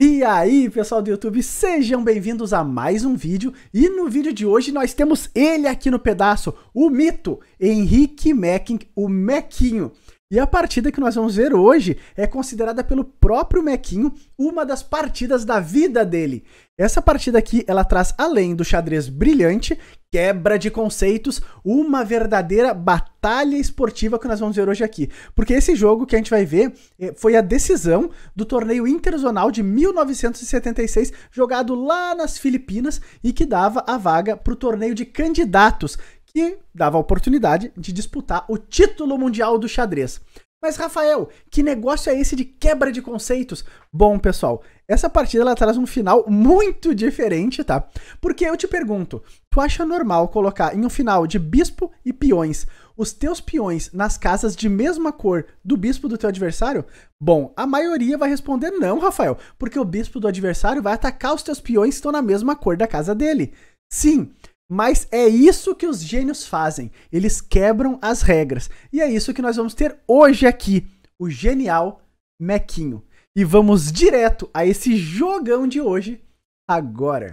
E aí, pessoal do YouTube, sejam bem-vindos a mais um vídeo. E no vídeo de hoje nós temos ele aqui no pedaço, o mito, Henrique Mackin, o Mequinho. E a partida que nós vamos ver hoje é considerada pelo próprio Mequinho uma das partidas da vida dele. Essa partida aqui, ela traz além do xadrez brilhante, quebra de conceitos, uma verdadeira batalha esportiva que nós vamos ver hoje aqui. Porque esse jogo que a gente vai ver eh, foi a decisão do torneio interzonal de 1976, jogado lá nas Filipinas e que dava a vaga para o torneio de candidatos que dava a oportunidade de disputar o título mundial do xadrez. Mas Rafael, que negócio é esse de quebra de conceitos? Bom, pessoal, essa partida ela traz um final muito diferente, tá? Porque eu te pergunto, tu acha normal colocar em um final de bispo e peões os teus peões nas casas de mesma cor do bispo do teu adversário? Bom, a maioria vai responder não, Rafael, porque o bispo do adversário vai atacar os teus peões que estão na mesma cor da casa dele. Sim, mas é isso que os gênios fazem. Eles quebram as regras. E é isso que nós vamos ter hoje aqui, o genial Mequinho. E vamos direto a esse jogão de hoje agora.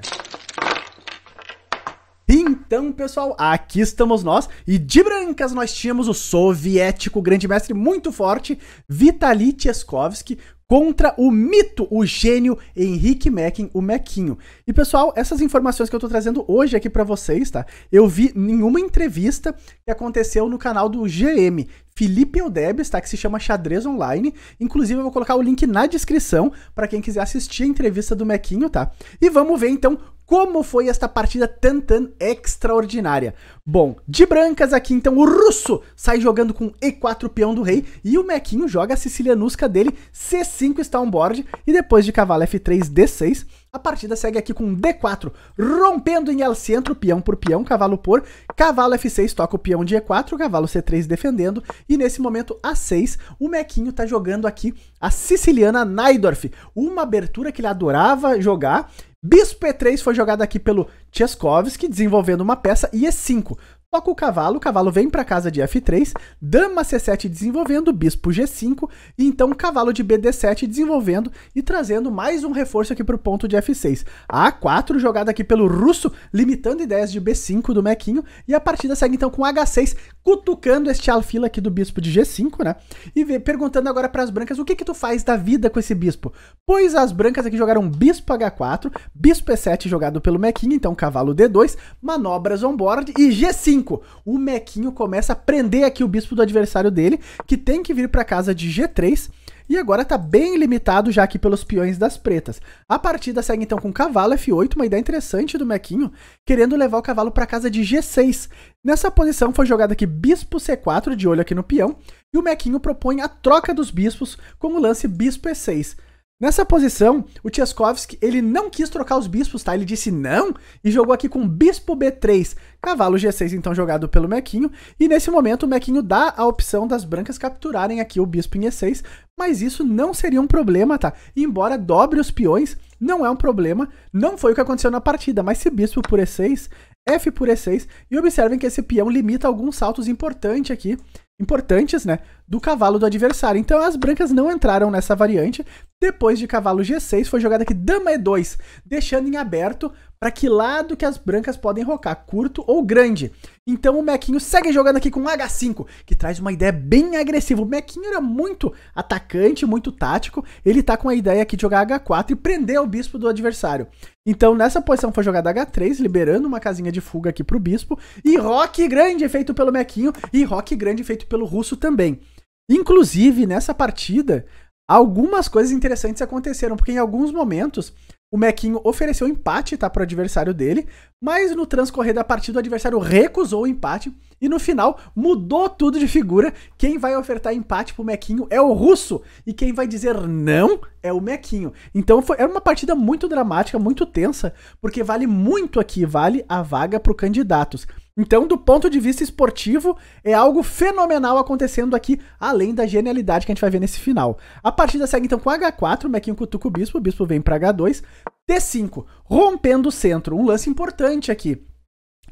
Então, pessoal, aqui estamos nós e de brancas nós tínhamos o soviético grande mestre muito forte Vitaly Tcheskovsky contra o mito, o gênio Henrique Mekin, o Mequinho. E pessoal, essas informações que eu tô trazendo hoje aqui para vocês, tá? Eu vi nenhuma entrevista que aconteceu no canal do GM, Felipe Eudebes, tá? Que se chama Xadrez Online. Inclusive, eu vou colocar o link na descrição para quem quiser assistir a entrevista do Mequinho, tá? E vamos ver então como foi esta partida tantan extraordinária? Bom, de brancas aqui então o russo sai jogando com E4 peão do rei e o Mequinho joga a sicilianusca dele C5 está on board e depois de cavalo F3 D6 a partida segue aqui com D4, rompendo em L-centro, peão por peão, cavalo por, cavalo F6 toca o peão de E4, cavalo C3 defendendo, e nesse momento A6, o Mequinho tá jogando aqui a siciliana Naidorf, uma abertura que ele adorava jogar, Bispo E3 foi jogado aqui pelo Tcheskovski, desenvolvendo uma peça, e E5. Toca o cavalo, o cavalo vem para casa de F3, dama C7 desenvolvendo, bispo G5, e então cavalo de BD7 desenvolvendo e trazendo mais um reforço aqui para o ponto de F6. A4 jogada aqui pelo russo, limitando ideias de B5 do Mequinho, e a partida segue então com H6, cutucando este alfila aqui do bispo de G5, né? E vê, perguntando agora para as brancas, o que que tu faz da vida com esse bispo? Pois as brancas aqui jogaram bispo H4, bispo E7 jogado pelo Mequinho, então cavalo D2, manobras on board e G5. 5. O Mequinho começa a prender aqui o bispo do adversário dele, que tem que vir para casa de G3. E agora tá bem limitado já aqui pelos peões das pretas. A partida segue então com cavalo F8, uma ideia interessante do Mequinho, querendo levar o cavalo para casa de G6. Nessa posição foi jogado aqui bispo C4, de olho aqui no peão, e o Mequinho propõe a troca dos bispos com o lance bispo E6. Nessa posição, o Tcheskovsky, ele não quis trocar os bispos, tá? Ele disse não e jogou aqui com bispo B3, cavalo G6 então jogado pelo Mequinho, e nesse momento o Mequinho dá a opção das brancas capturarem aqui o bispo em E6, mas isso não seria um problema, tá? Embora dobre os peões, não é um problema, não foi o que aconteceu na partida, mas se bispo por E6, F por E6, e observem que esse peão limita alguns saltos importantes aqui, importantes, né, do cavalo do adversário. Então as brancas não entraram nessa variante. Depois de cavalo G6 foi jogada aqui dama E2, deixando em aberto para que lado que as brancas podem rocar, curto ou grande. Então o Mequinho segue jogando aqui com um H5, que traz uma ideia bem agressiva. O Mequinho era muito atacante, muito tático. Ele tá com a ideia aqui de jogar H4 e prender o bispo do adversário. Então nessa posição foi jogada H3, liberando uma casinha de fuga aqui pro bispo. E rock grande feito pelo Mequinho e rock grande feito pelo russo também. Inclusive, nessa partida, algumas coisas interessantes aconteceram, porque em alguns momentos o Mequinho ofereceu empate, tá, o adversário dele, mas no transcorrer da partida o adversário recusou o empate e no final mudou tudo de figura. Quem vai ofertar empate para o Mequinho é o russo e quem vai dizer não é o Mequinho. Então foi, era uma partida muito dramática, muito tensa, porque vale muito aqui, vale a vaga pro candidatos. Então, do ponto de vista esportivo, é algo fenomenal acontecendo aqui, além da genialidade que a gente vai ver nesse final. A partida segue então com H4, Mequinho cutuca o bispo, o bispo vem para H2, T5, rompendo o centro, um lance importante aqui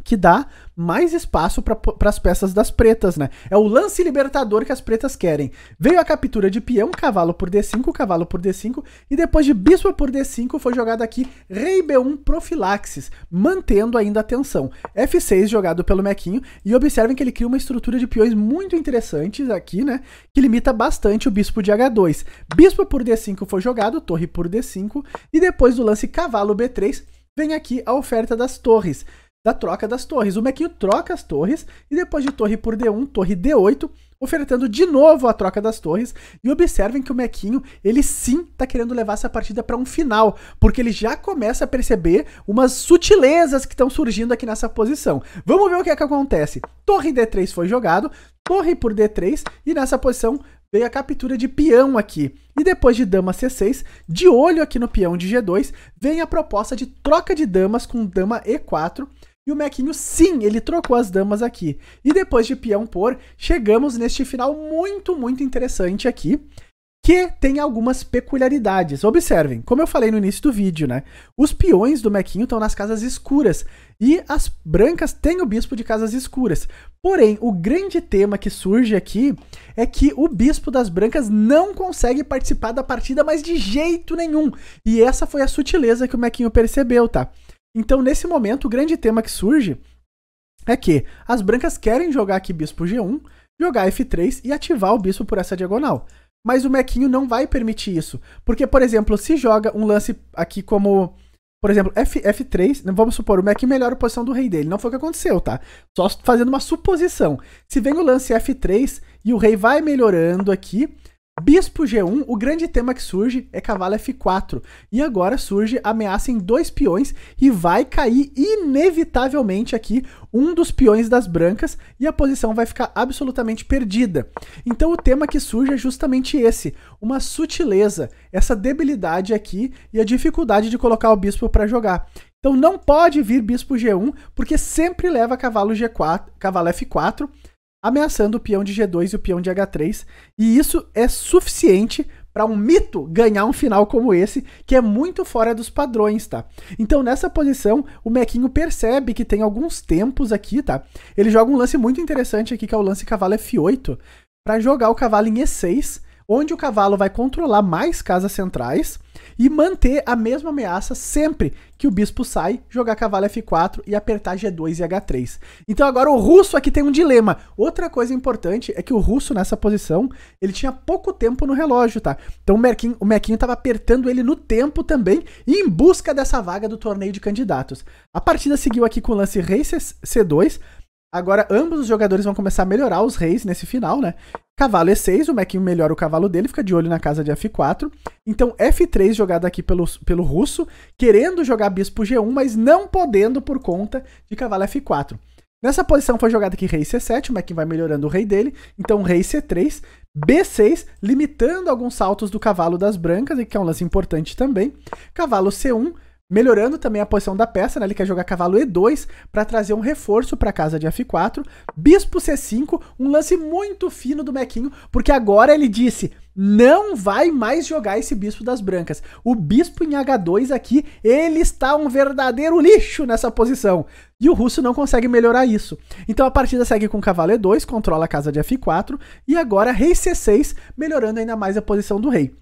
que dá mais espaço para as peças das pretas, né? É o lance libertador que as pretas querem. Veio a captura de peão, cavalo por D5, cavalo por D5, e depois de bispo por D5 foi jogado aqui rei B1 profilaxis, mantendo ainda a tensão. F6 jogado pelo Mequinho, e observem que ele cria uma estrutura de peões muito interessante aqui, né? Que limita bastante o bispo de H2. Bispo por D5 foi jogado, torre por D5, e depois do lance cavalo B3, vem aqui a oferta das torres da troca das torres. O Mequinho troca as torres e depois de torre por D1, torre D8, ofertando de novo a troca das torres. E observem que o Mequinho, ele sim tá querendo levar essa partida para um final, porque ele já começa a perceber umas sutilezas que estão surgindo aqui nessa posição. Vamos ver o que é que acontece. Torre D3 foi jogado, torre por D3 e nessa posição veio a captura de peão aqui. E depois de dama C6, de olho aqui no peão de G2, vem a proposta de troca de damas com dama E4 e o Mequinho, sim, ele trocou as damas aqui. E depois de peão por, chegamos neste final muito, muito interessante aqui, que tem algumas peculiaridades. Observem, como eu falei no início do vídeo, né? Os peões do Mequinho estão nas casas escuras e as brancas têm o bispo de casas escuras. Porém, o grande tema que surge aqui é que o bispo das brancas não consegue participar da partida mais de jeito nenhum. E essa foi a sutileza que o Mequinho percebeu, tá? Então, nesse momento, o grande tema que surge é que as brancas querem jogar aqui bispo G1, jogar F3 e ativar o bispo por essa diagonal. Mas o mequinho não vai permitir isso. Porque, por exemplo, se joga um lance aqui como. Por exemplo, F, F3, né, vamos supor, o mequinho melhora a posição do rei dele. Não foi o que aconteceu, tá? Só fazendo uma suposição. Se vem o lance F3 e o rei vai melhorando aqui, Bispo G1, o grande tema que surge é cavalo F4. E agora surge ameaça em dois peões e vai cair inevitavelmente aqui um dos peões das brancas e a posição vai ficar absolutamente perdida. Então o tema que surge é justamente esse, uma sutileza, essa debilidade aqui e a dificuldade de colocar o bispo para jogar. Então não pode vir bispo G1, porque sempre leva cavalo G4, cavalo F4, ameaçando o peão de G2 e o peão de H3, e isso é suficiente para um mito ganhar um final como esse, que é muito fora dos padrões, tá? Então, nessa posição, o Mequinho percebe que tem alguns tempos aqui, tá? Ele joga um lance muito interessante aqui, que é o lance cavalo F8, para jogar o cavalo em E6, onde o cavalo vai controlar mais casas centrais e manter a mesma ameaça sempre que o bispo sai, jogar cavalo F4 e apertar G2 e H3. Então agora o russo aqui tem um dilema. Outra coisa importante é que o russo nessa posição, ele tinha pouco tempo no relógio, tá? Então o Merquinho, o Merquinho tava apertando ele no tempo também, em busca dessa vaga do torneio de candidatos. A partida seguiu aqui com o lance rei C2, Agora, ambos os jogadores vão começar a melhorar os reis nesse final, né? Cavalo E6, o Mequinho melhora o cavalo dele, fica de olho na casa de F4. Então, F3 jogado aqui pelo, pelo russo, querendo jogar bispo G1, mas não podendo por conta de cavalo F4. Nessa posição foi jogado aqui rei C7, o Mequinho vai melhorando o rei dele. Então, rei C3, B6, limitando alguns saltos do cavalo das brancas, que é um lance importante também. Cavalo C1, Melhorando também a posição da peça, né? ele quer jogar cavalo E2 para trazer um reforço para casa de F4, bispo C5, um lance muito fino do Mequinho, porque agora ele disse, não vai mais jogar esse bispo das brancas. O bispo em H2 aqui, ele está um verdadeiro lixo nessa posição. E o russo não consegue melhorar isso. Então a partida segue com cavalo E2, controla a casa de F4, e agora rei C6, melhorando ainda mais a posição do rei.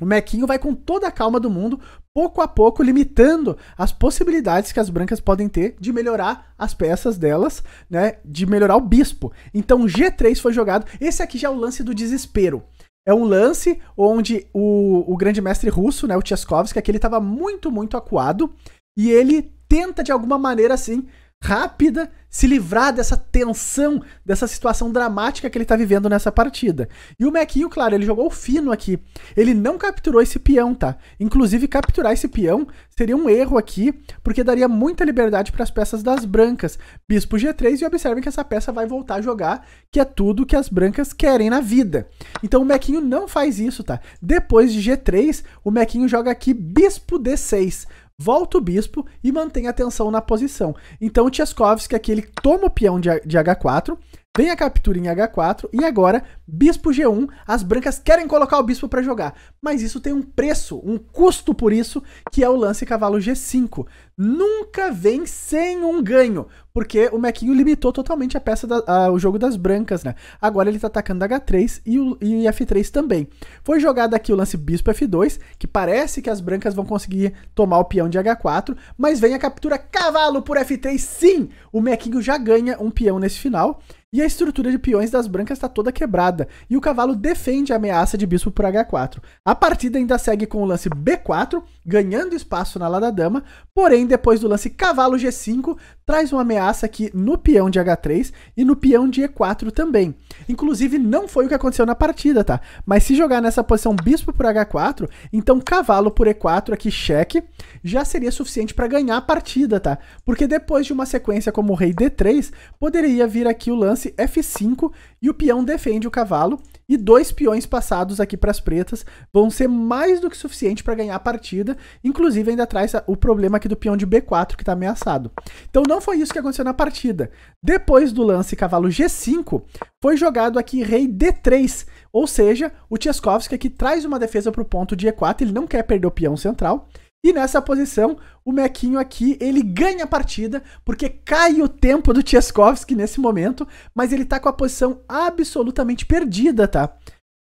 O Mequinho vai com toda a calma do mundo pouco a pouco limitando as possibilidades que as brancas podem ter de melhorar as peças delas, né, de melhorar o bispo. Então G3 foi jogado, esse aqui já é o lance do desespero. É um lance onde o, o grande mestre russo, né, o Tchaskovsky, aquele estava muito, muito acuado, e ele tenta de alguma maneira assim rápida se livrar dessa tensão, dessa situação dramática que ele está vivendo nessa partida. E o Mequinho, claro, ele jogou fino aqui. Ele não capturou esse peão, tá? Inclusive, capturar esse peão seria um erro aqui, porque daria muita liberdade para as peças das brancas. Bispo G3, e observem que essa peça vai voltar a jogar, que é tudo que as brancas querem na vida. Então o Mequinho não faz isso, tá? Depois de G3, o Mequinho joga aqui Bispo D6 volta o bispo e mantém a tensão na posição. Então o Tcheskovski aqui ele toma o peão de, de H4, vem a captura em H4 e agora Bispo G1, as brancas querem colocar o bispo para jogar, mas isso tem um preço, um custo por isso, que é o lance cavalo G5. Nunca vem sem um ganho, porque o Mequinho limitou totalmente a peça da, a, o jogo das brancas, né? Agora ele tá atacando H3 e, o, e F3 também. Foi jogado aqui o lance bispo F2, que parece que as brancas vão conseguir tomar o peão de H4, mas vem a captura cavalo por F3, sim! O Mequinho já ganha um peão nesse final, e a estrutura de peões das brancas tá toda quebrada e o cavalo defende a ameaça de bispo por H4. A partida ainda segue com o lance B4, ganhando espaço na lada dama, porém depois do lance cavalo G5, traz uma ameaça aqui no peão de H3 e no peão de E4 também. Inclusive não foi o que aconteceu na partida, tá? Mas se jogar nessa posição bispo por H4, então cavalo por E4 aqui cheque, já seria suficiente para ganhar a partida, tá? Porque depois de uma sequência como o rei D3, poderia vir aqui o lance F5 e o peão defende o cavalo cavalo e dois peões passados aqui para as pretas vão ser mais do que suficiente para ganhar a partida, inclusive ainda traz o problema aqui do peão de B4 que está ameaçado. Então não foi isso que aconteceu na partida. Depois do lance cavalo G5, foi jogado aqui rei D3, ou seja, o Tcheskovski aqui traz uma defesa para o ponto de E4, ele não quer perder o peão central, e nessa posição, o Mequinho aqui, ele ganha a partida, porque cai o tempo do Tcheskovski nesse momento, mas ele tá com a posição absolutamente perdida, tá?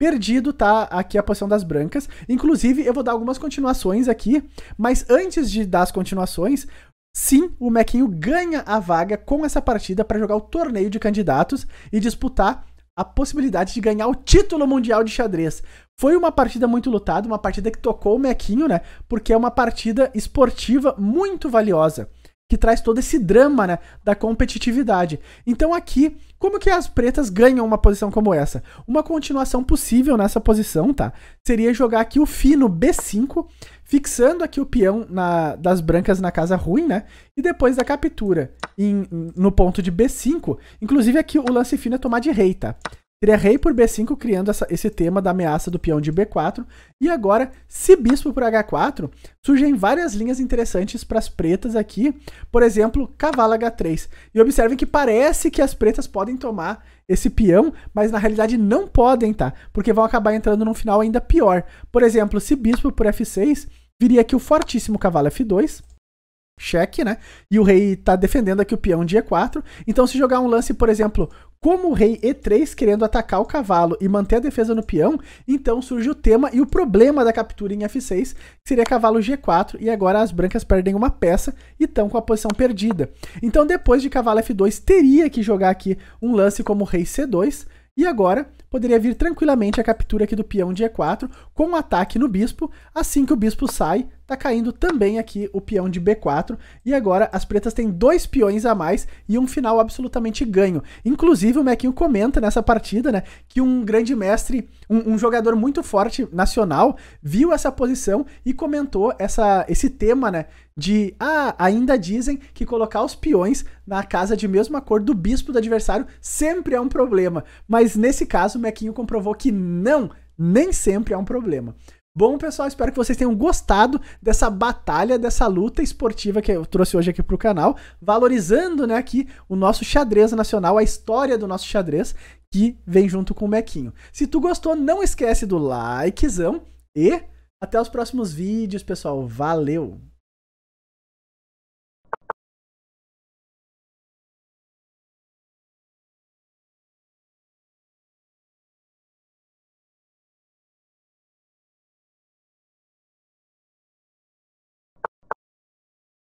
Perdido tá aqui a posição das brancas. Inclusive, eu vou dar algumas continuações aqui, mas antes de dar as continuações, sim, o Mequinho ganha a vaga com essa partida para jogar o torneio de candidatos e disputar a possibilidade de ganhar o título mundial de xadrez. Foi uma partida muito lutada, uma partida que tocou o Mequinho, né? Porque é uma partida esportiva muito valiosa, que traz todo esse drama, né? Da competitividade. Então aqui como que as pretas ganham uma posição como essa? Uma continuação possível nessa posição, tá? Seria jogar aqui o fino B5, fixando aqui o peão na, das brancas na casa ruim, né? E depois da captura em, no ponto de B5, inclusive aqui o lance fino é tomar de rei, tá? teria rei por b5, criando essa, esse tema da ameaça do peão de b4. E agora, se bispo por h4, surgem várias linhas interessantes para as pretas aqui. Por exemplo, cavalo h3. E observem que parece que as pretas podem tomar esse peão, mas na realidade não podem, tá? Porque vão acabar entrando num final ainda pior. Por exemplo, se bispo por f6, viria aqui o fortíssimo cavalo f2 cheque, né? E o rei tá defendendo aqui o peão de E4. Então, se jogar um lance, por exemplo, como o rei E3 querendo atacar o cavalo e manter a defesa no peão, então surge o tema e o problema da captura em F6, que seria cavalo G4, e agora as brancas perdem uma peça e estão com a posição perdida. Então depois de cavalo F2, teria que jogar aqui um lance como rei C2, e agora poderia vir tranquilamente a captura aqui do peão de E4 com um ataque no bispo, assim que o bispo sai, tá caindo também aqui o peão de B4. E agora as pretas têm dois peões a mais e um final absolutamente ganho. Inclusive, o Mequinho comenta nessa partida, né? Que um grande mestre, um, um jogador muito forte nacional, viu essa posição e comentou essa, esse tema, né? de ah, ainda dizem que colocar os peões na casa de mesma cor do bispo do adversário sempre é um problema, mas nesse caso o Mequinho comprovou que não, nem sempre é um problema. Bom, pessoal, espero que vocês tenham gostado dessa batalha, dessa luta esportiva que eu trouxe hoje aqui para o canal, valorizando, né, aqui o nosso xadrez nacional, a história do nosso xadrez, que vem junto com o Mequinho. Se tu gostou, não esquece do likezão e até os próximos vídeos, pessoal. Valeu!